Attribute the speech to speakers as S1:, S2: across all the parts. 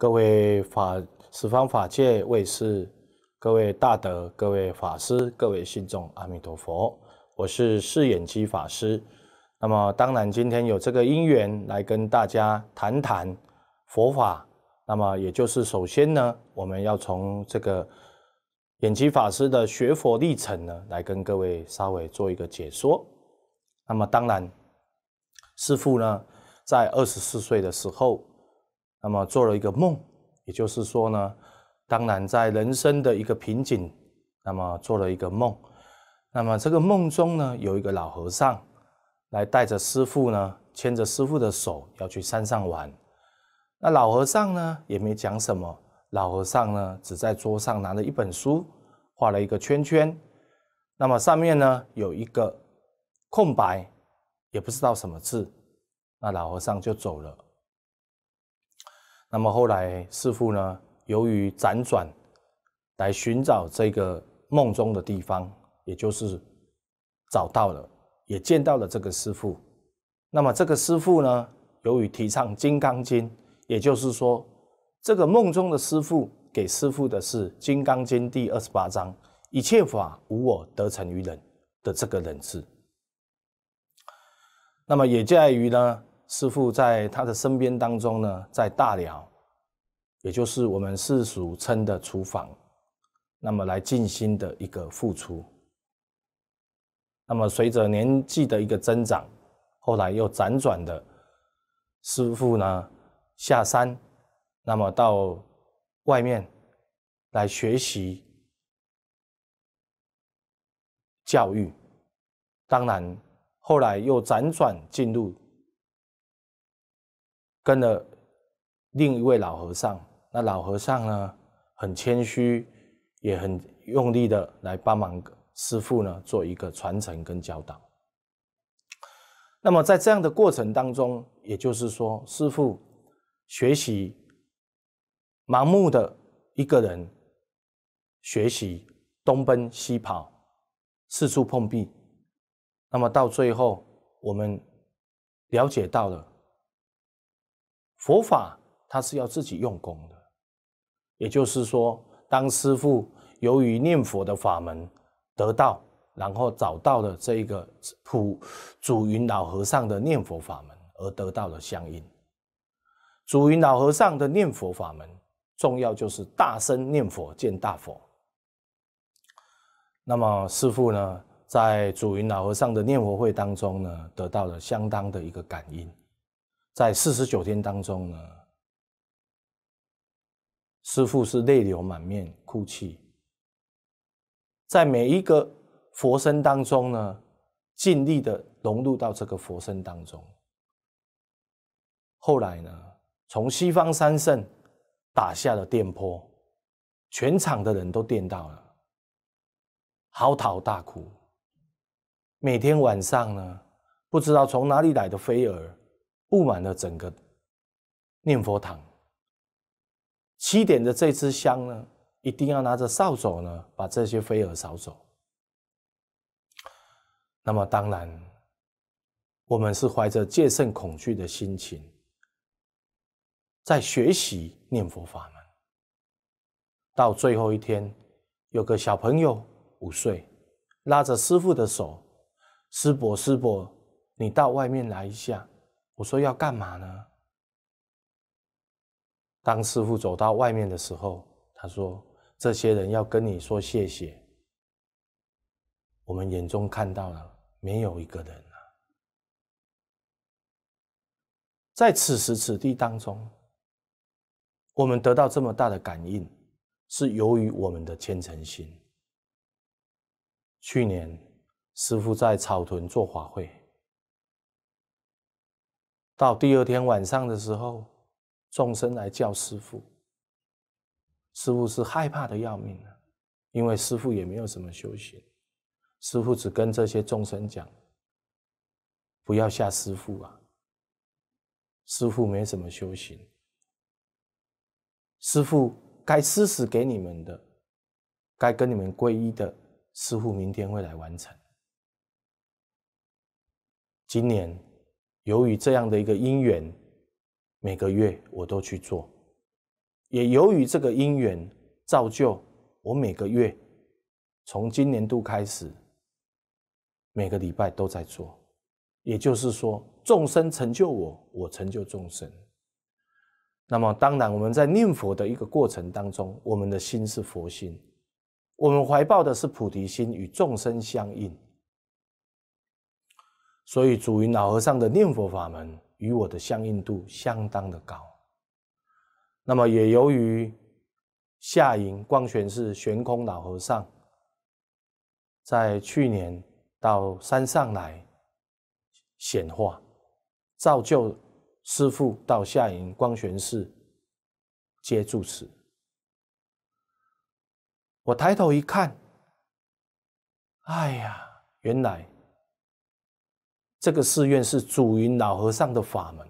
S1: 各位法十方法界卫士，各位大德，各位法师，各位信众，阿弥陀佛！我是释眼基法师。那么，当然今天有这个因缘来跟大家谈谈佛法。那么，也就是首先呢，我们要从这个眼基法师的学佛历程呢，来跟各位稍微做一个解说。那么，当然，师父呢，在二十四岁的时候。那么做了一个梦，也就是说呢，当然在人生的一个瓶颈，那么做了一个梦，那么这个梦中呢，有一个老和尚来带着师傅呢，牵着师傅的手要去山上玩。那老和尚呢也没讲什么，老和尚呢只在桌上拿了一本书，画了一个圈圈，那么上面呢有一个空白，也不知道什么字。那老和尚就走了。那么后来，师傅呢？由于辗转来寻找这个梦中的地方，也就是找到了，也见到了这个师傅。那么这个师傅呢？由于提倡《金刚经》，也就是说，这个梦中的师傅给师傅的是《金刚经》第二十八章“一切法无我，得成于忍”的这个忍字。那么也在于呢？师父在他的身边当中呢，在大寮，也就是我们世俗称的厨房，那么来尽心的一个付出。那么随着年纪的一个增长，后来又辗转的，师父呢下山，那么到外面来学习教育。当然，后来又辗转进入。跟了另一位老和尚，那老和尚呢，很谦虚，也很用力的来帮忙师傅呢做一个传承跟教导。那么在这样的过程当中，也就是说，师傅学习，盲目的一个人学习，东奔西跑，四处碰壁。那么到最后，我们了解到了。佛法它是要自己用功的，也就是说，当师父由于念佛的法门得到，然后找到了这一个普祖云老和尚的念佛法门而得到了相应。祖云老和尚的念佛法门重要就是大声念佛见大佛。那么师父呢，在祖云老和尚的念佛会当中呢，得到了相当的一个感应。在四十九天当中呢，师父是泪流满面哭泣，在每一个佛身当中呢，尽力的融入到这个佛身当中。后来呢，从西方三圣打下了电波，全场的人都电到了，嚎啕大哭。每天晚上呢，不知道从哪里来的飞蛾。布满了整个念佛堂。七点的这支香呢，一定要拿着扫帚呢，把这些飞蛾扫走。那么当然，我们是怀着戒慎恐惧的心情，在学习念佛法门。到最后一天，有个小朋友五岁，拉着师傅的手：“师伯，师伯，你到外面来一下。”我说要干嘛呢？当师傅走到外面的时候，他说：“这些人要跟你说谢谢。”我们眼中看到了没有一个人啊！在此时此地当中，我们得到这么大的感应，是由于我们的虔诚心。去年师傅在草屯做法会。到第二天晚上的时候，众生来叫师父。师父是害怕的要命啊，因为师父也没有什么修行，师父只跟这些众生讲：不要吓师父啊！师父没什么修行，师父该施死给你们的，该跟你们皈依的，师父明天会来完成。今年。由于这样的一个因缘，每个月我都去做。也由于这个因缘造就我每个月从今年度开始，每个礼拜都在做。也就是说，众生成就我，我成就众生。那么，当然我们在念佛的一个过程当中，我们的心是佛心，我们怀抱的是菩提心，与众生相应。所以，祖云老和尚的念佛法门与我的相应度相当的高。那么，也由于下营光玄寺悬空老和尚在去年到山上来显化，造就师父到下营光玄寺接住持。我抬头一看，哎呀，原来。这个寺院是祖云老和尚的法门，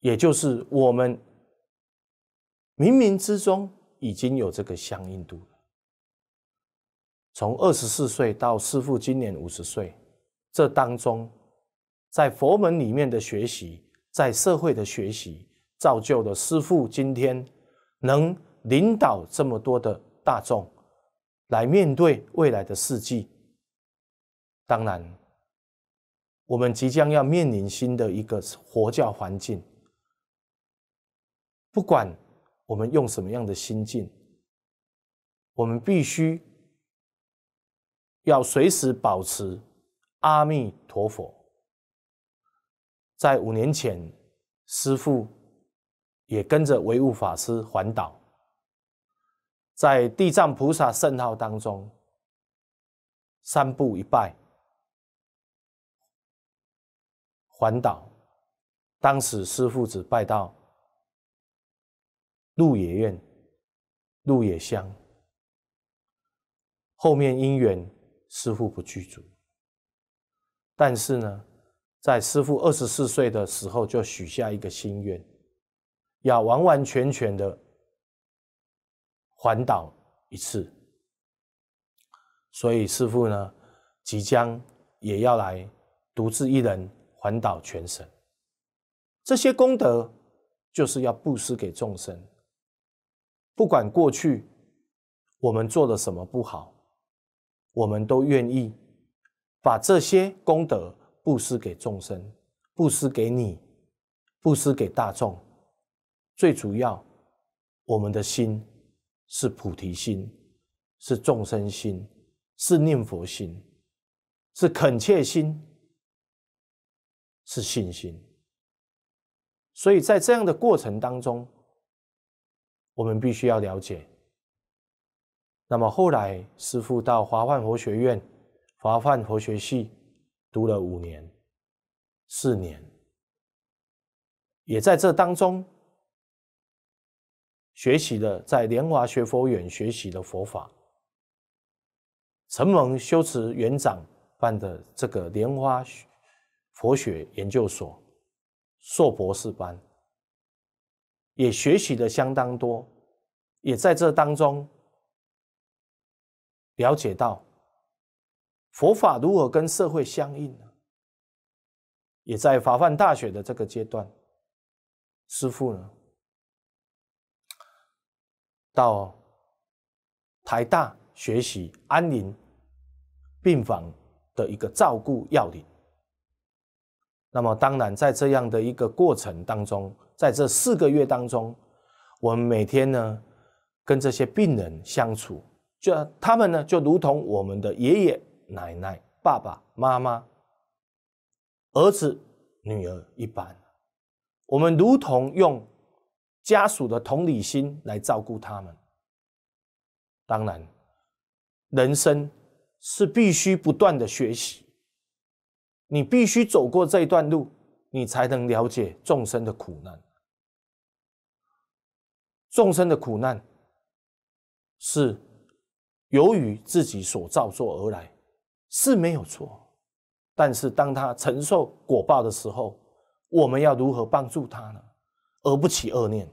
S1: 也就是我们冥冥之中已经有这个相应度了。从二十四岁到师父今年五十岁，这当中，在佛门里面的学习，在社会的学习，造就了师父今天能领导这么多的大众来面对未来的世纪。当然，我们即将要面临新的一个佛教环境，不管我们用什么样的心境，我们必须要随时保持阿弥陀佛。在五年前，师父也跟着唯物法师环岛，在地藏菩萨圣号当中三步一拜。环岛，当时师父只拜到鹿野苑、鹿野乡。后面因缘，师父不具足。但是呢，在师父二十四岁的时候，就许下一个心愿，要完完全全的环岛一次。所以师父呢，即将也要来独自一人。环岛全省，这些功德就是要布施给众生。不管过去我们做了什么不好，我们都愿意把这些功德布施给众生，布施给你，布施给大众。最主要，我们的心是菩提心，是众生心，是念佛心，是恳切心。是信心，所以在这样的过程当中，我们必须要了解。那么后来，师傅到华范佛学院、华范佛学系读了五年、四年，也在这当中学习了在莲华学佛院学习的佛法，承蒙修持园长办的这个莲花学。佛学研究所硕博士班也学习的相当多，也在这当中了解到佛法如何跟社会相应。也在法范大学的这个阶段，师父呢到台大学习安宁病房的一个照顾要领。那么，当然，在这样的一个过程当中，在这四个月当中，我们每天呢，跟这些病人相处，就他们呢，就如同我们的爷爷奶奶、爸爸妈妈、儿子、女儿一般，我们如同用家属的同理心来照顾他们。当然，人生是必须不断的学习。你必须走过这段路，你才能了解众生的苦难。众生的苦难是由于自己所造作而来，是没有错。但是当他承受果报的时候，我们要如何帮助他呢？而不起恶念，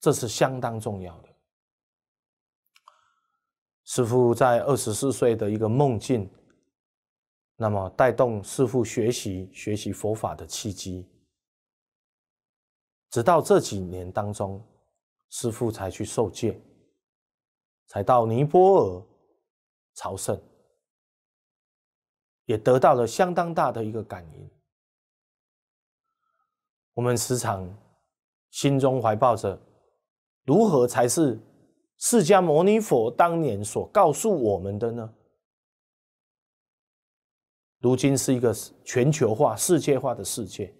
S1: 这是相当重要的。师傅在二十四岁的一个梦境。那么，带动师父学习学习佛法的契机，直到这几年当中，师父才去受戒，才到尼泊尔朝圣，也得到了相当大的一个感应。我们时常心中怀抱着，如何才是释迦牟尼佛当年所告诉我们的呢？如今是一个全球化、世界化的世界，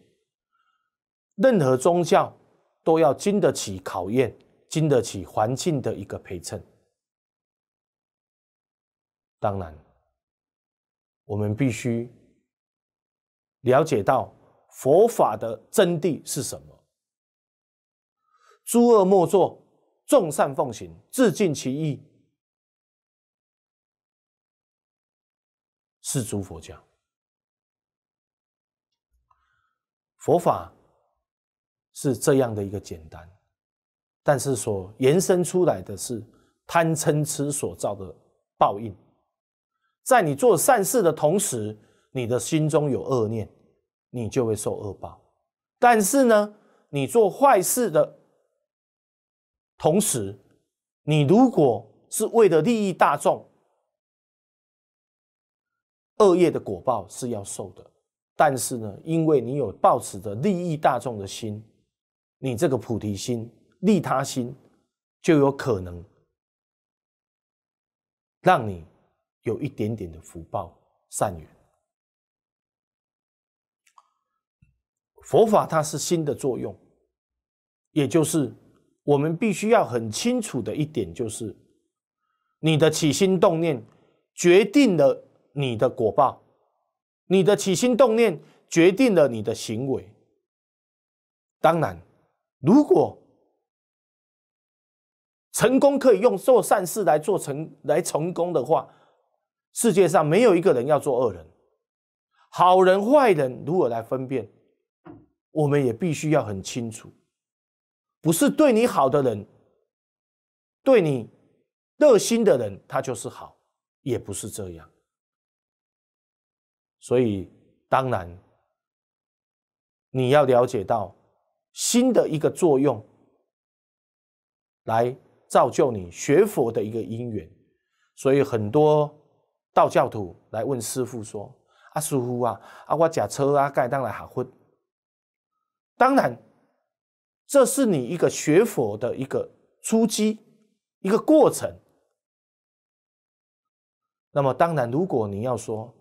S1: 任何宗教都要经得起考验，经得起环境的一个陪衬。当然，我们必须了解到佛法的真谛是什么：诸恶莫作，众善奉行，自尽其意。是诸佛教。佛法是这样的一个简单，但是所延伸出来的是贪嗔痴所造的报应。在你做善事的同时，你的心中有恶念，你就会受恶报。但是呢，你做坏事的同时，你如果是为了利益大众，恶业的果报是要受的。但是呢，因为你有抱持的利益大众的心，你这个菩提心、利他心，就有可能让你有一点点的福报、善缘。佛法它是心的作用，也就是我们必须要很清楚的一点，就是你的起心动念决定了你的果报。你的起心动念决定了你的行为。当然，如果成功可以用做善事来做成来成功的话，世界上没有一个人要做恶人，好人坏人如何来分辨？我们也必须要很清楚，不是对你好的人，对你热心的人，他就是好，也不是这样。所以，当然，你要了解到新的一个作用，来造就你学佛的一个因缘。所以，很多道教徒来问师父说：“阿师傅啊，阿我假车啊，盖当然还混。”当然，这是你一个学佛的一个初期一个过程。那么，当然，如果你要说。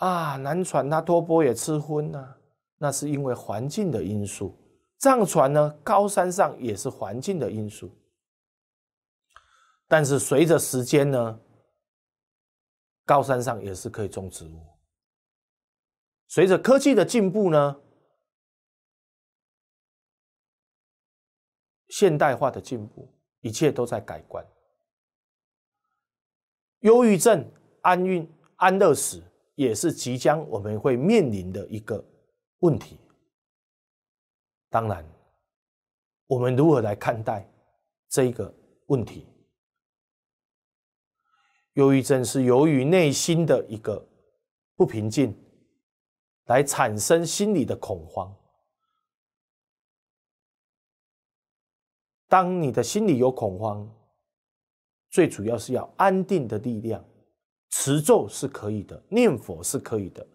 S1: 啊，南传他托钵也吃荤呐，那是因为环境的因素。藏传呢，高山上也是环境的因素。但是随着时间呢，高山上也是可以种植物。随着科技的进步呢，现代化的进步，一切都在改观。忧郁症、安运、安乐死。也是即将我们会面临的一个问题。当然，我们如何来看待这一个问题？忧郁症是由于内心的一个不平静，来产生心理的恐慌。当你的心里有恐慌，最主要是要安定的力量。持咒是可以的，念佛是可以的。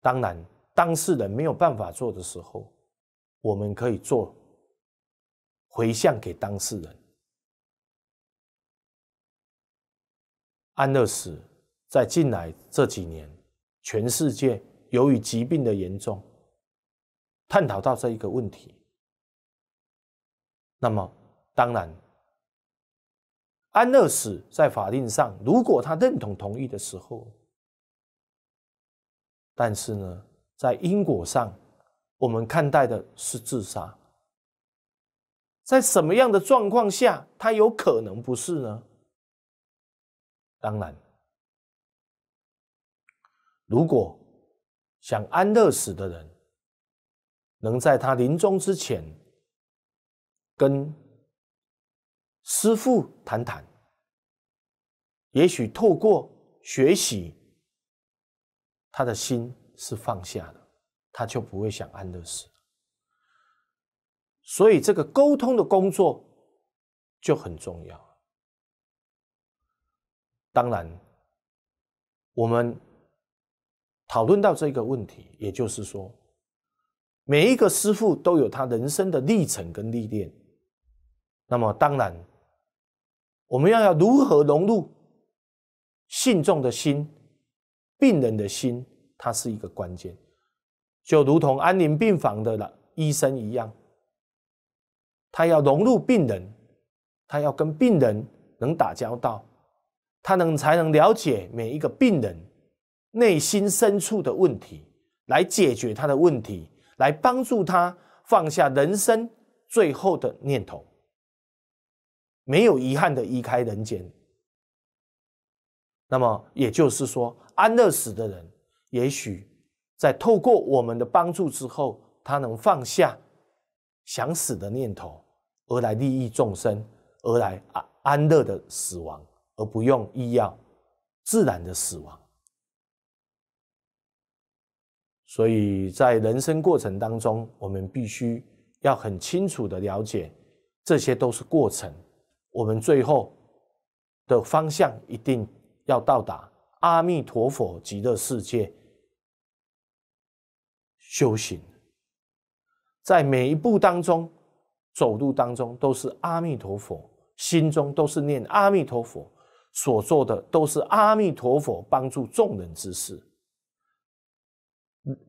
S1: 当然，当事人没有办法做的时候，我们可以做回向给当事人。安乐死在近来这几年，全世界由于疾病的严重，探讨到这一个问题。那么，当然。安乐死在法律上，如果他认同同意的时候，但是呢，在因果上，我们看待的是自杀。在什么样的状况下，他有可能不是呢？当然，如果想安乐死的人，能在他临终之前，跟。师父谈谈，也许透过学习，他的心是放下的，他就不会想安乐死。所以这个沟通的工作就很重要。当然，我们讨论到这个问题，也就是说，每一个师父都有他人生的历程跟历练，那么当然。我们要要如何融入信众的心、病人的心？它是一个关键，就如同安宁病房的了医生一样，他要融入病人，他要跟病人能打交道，他能才能了解每一个病人内心深处的问题，来解决他的问题，来帮助他放下人生最后的念头。没有遗憾的离开人间。那么也就是说，安乐死的人，也许在透过我们的帮助之后，他能放下想死的念头，而来利益众生，而来安安乐的死亡，而不用医药，自然的死亡。所以在人生过程当中，我们必须要很清楚的了解，这些都是过程。我们最后的方向一定要到达阿弥陀佛极乐世界修行，在每一步当中、走路当中，都是阿弥陀佛心中都是念阿弥陀佛，所做的都是阿弥陀佛帮助众人之事，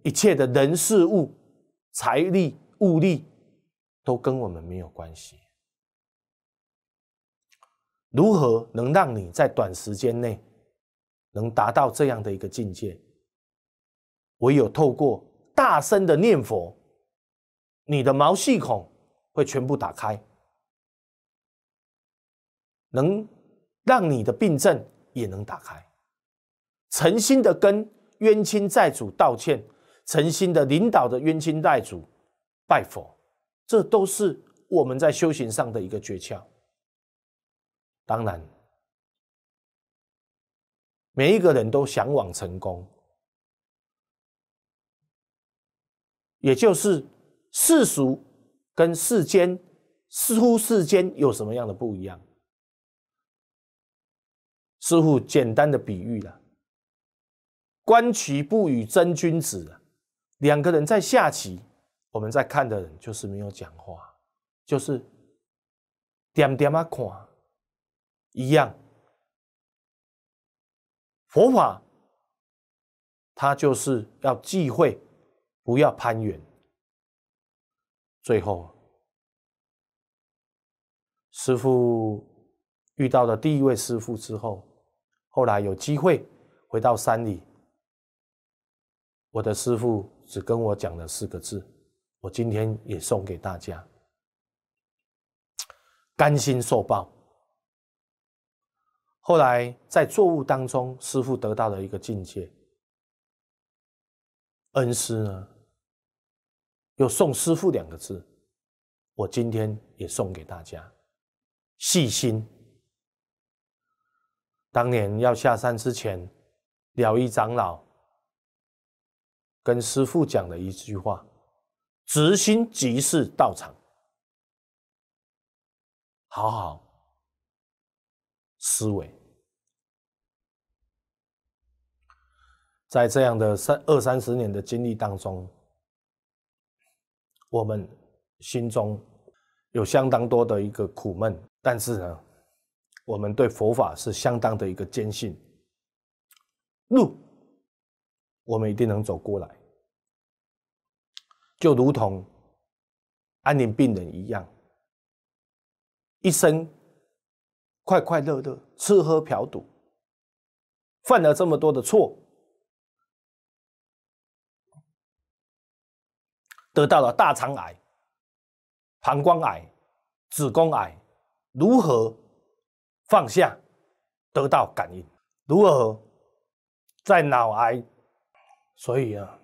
S1: 一切的人事物、财力物力都跟我们没有关系。如何能让你在短时间内能达到这样的一个境界？唯有透过大声的念佛，你的毛细孔会全部打开，能让你的病症也能打开。诚心的跟冤亲债主道歉，诚心的领导的冤亲债主拜佛，这都是我们在修行上的一个诀窍。当然，每一个人都向往成功，也就是世俗跟世间似乎世间有什么样的不一样？师傅简单的比喻了：，观棋不语真君子。两个人在下棋，我们在看的人就是没有讲话，就是点点啊看。一样，佛法，它就是要忌讳，不要攀援。最后，师父遇到的第一位师父之后，后来有机会回到山里，我的师父只跟我讲了四个字，我今天也送给大家：甘心受报。后来在作物当中，师父得到了一个境界。恩师呢，又送师父两个字，我今天也送给大家：细心。当年要下山之前，了一长老跟师父讲了一句话：“执心即是道场。”好好。思维，在这样的三二三十年的经历当中，我们心中有相当多的一个苦闷，但是呢，我们对佛法是相当的一个坚信，路我们一定能走过来，就如同安宁病人一样，一生。快快乐乐，吃喝嫖赌，犯了这么多的错，得到了大肠癌、膀胱癌、子宫癌，如何放下，得到感应？如何在脑癌？所以啊，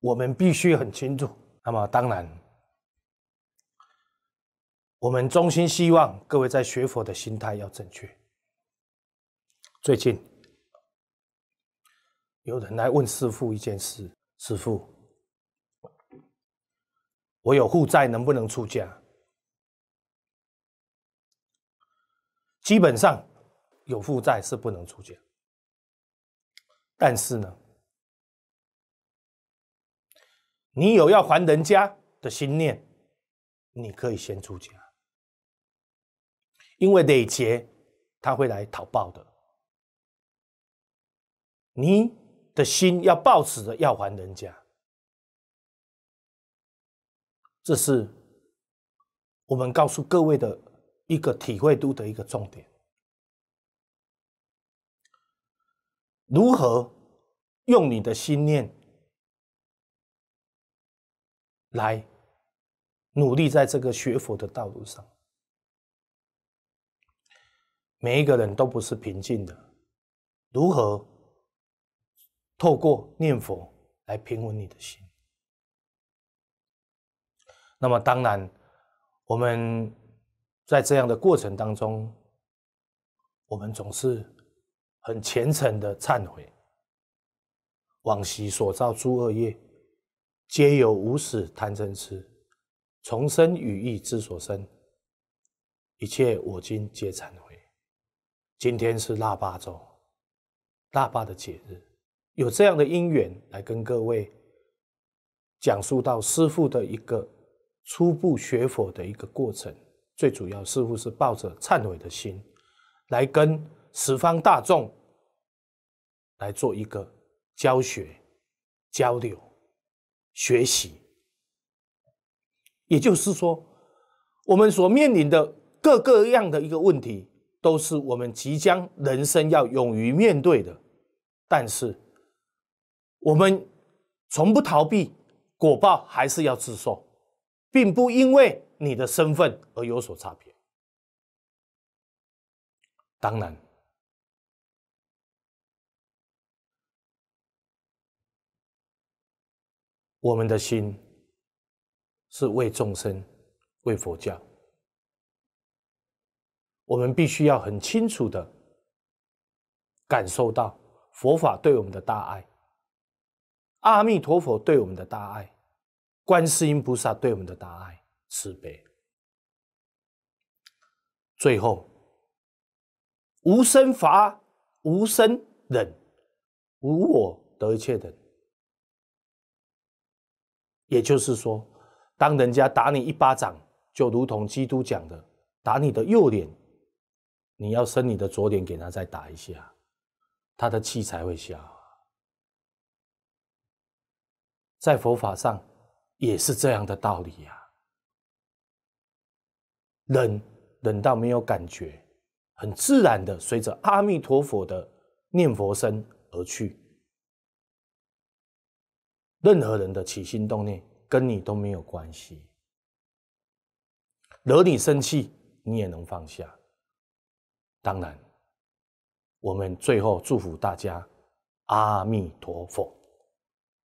S1: 我们必须很清楚。那么，当然。我们衷心希望各位在学佛的心态要正确。最近有人来问师父一件事：师父，我有负债，能不能出家？基本上有负债是不能出家，但是呢，你有要还人家的心念，你可以先出家。因为累劫，他会来讨报的。你的心要报死的，要还人家。这是我们告诉各位的一个体会度的一个重点。如何用你的心念来努力在这个学佛的道路上？每一个人都不是平静的，如何透过念佛来平稳你的心？那么，当然，我们在这样的过程当中，我们总是很虔诚的忏悔，往昔所造诸恶业，皆由无始贪嗔痴，重生羽意之所生，一切我今皆忏悔。今天是腊八粥，腊八的节日，有这样的因缘来跟各位讲述到师父的一个初步学佛的一个过程。最主要，师父是抱着忏悔的心，来跟十方大众来做一个教学、交流、学习。也就是说，我们所面临的各个样的一个问题。都是我们即将人生要勇于面对的，但是我们从不逃避，果报还是要自受，并不因为你的身份而有所差别。当然，我们的心是为众生，为佛教。我们必须要很清楚的感受到佛法对我们的大爱，阿弥陀佛对我们的大爱，观世音菩萨对我们的大爱慈悲。最后，无生法无生忍，无我得一切忍。也就是说，当人家打你一巴掌，就如同基督讲的，打你的右脸。你要伸你的左脸给他再打一下，他的气才会消。在佛法上也是这样的道理呀。冷冷到没有感觉，很自然的随着阿弥陀佛的念佛声而去。任何人的起心动念跟你都没有关系，惹你生气，你也能放下。当然，我们最后祝福大家，阿弥陀佛。